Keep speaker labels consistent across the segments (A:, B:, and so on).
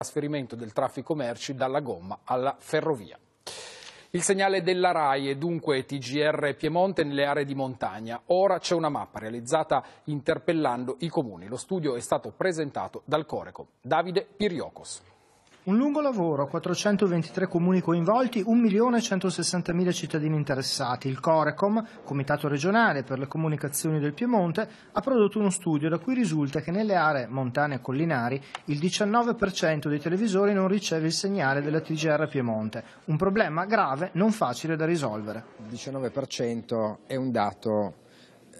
A: trasferimento del traffico merci dalla gomma alla ferrovia. Il segnale della RAI è dunque TGR Piemonte nelle aree di montagna. Ora c'è una mappa realizzata interpellando i comuni. Lo studio è stato presentato dal Corecom. Davide Piriocos.
B: Un lungo lavoro, 423 comuni coinvolti, 1.160.000 cittadini interessati. Il Corecom, Comitato regionale per le comunicazioni del Piemonte, ha prodotto uno studio da cui risulta che nelle aree montane e collinari il 19% dei
C: televisori non riceve il segnale della TGR Piemonte. Un problema grave, non facile da risolvere. Il 19% è un dato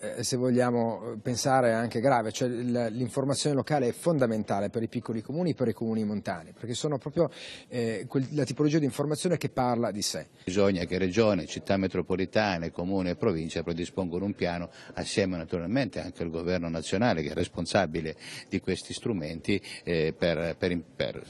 C: eh, se vogliamo eh, pensare anche grave, cioè l'informazione locale è fondamentale per i piccoli comuni e per i comuni montani, perché sono proprio eh, la tipologia di informazione che parla di sé.
D: Bisogna che regione, città metropolitane, comune e provincia predispongano un piano assieme naturalmente anche al governo nazionale che è responsabile di questi strumenti eh, per, per, per,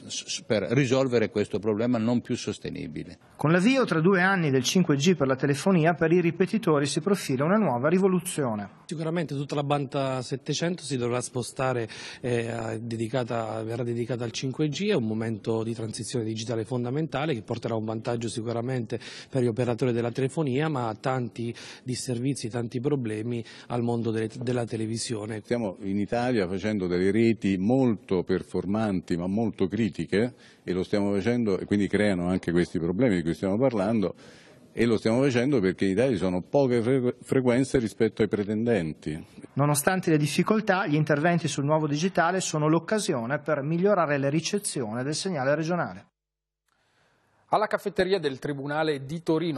D: per risolvere questo problema non più sostenibile.
B: Con l'avvio tra due anni del 5G per la telefonia per i ripetitori si profila una nuova rivoluzione. Leone.
E: Sicuramente tutta la banda 700 si dovrà spostare, eh, dedicata, verrà dedicata al 5G, è un momento di transizione digitale fondamentale che porterà un vantaggio sicuramente per gli operatori della telefonia ma tanti disservizi, tanti problemi al mondo delle, della televisione.
F: Stiamo in Italia facendo delle reti molto performanti ma molto critiche e lo stiamo facendo e quindi creano anche questi problemi di cui stiamo parlando e lo stiamo facendo perché in Italia ci sono poche fre- frequenze rispetto ai pretendenti.
B: Nonostante le difficoltà, gli interventi sul nuovo digitale sono l'occasione per migliorare la ricezione del segnale regionale.
A: Alla caffetteria del Tribunale di Torino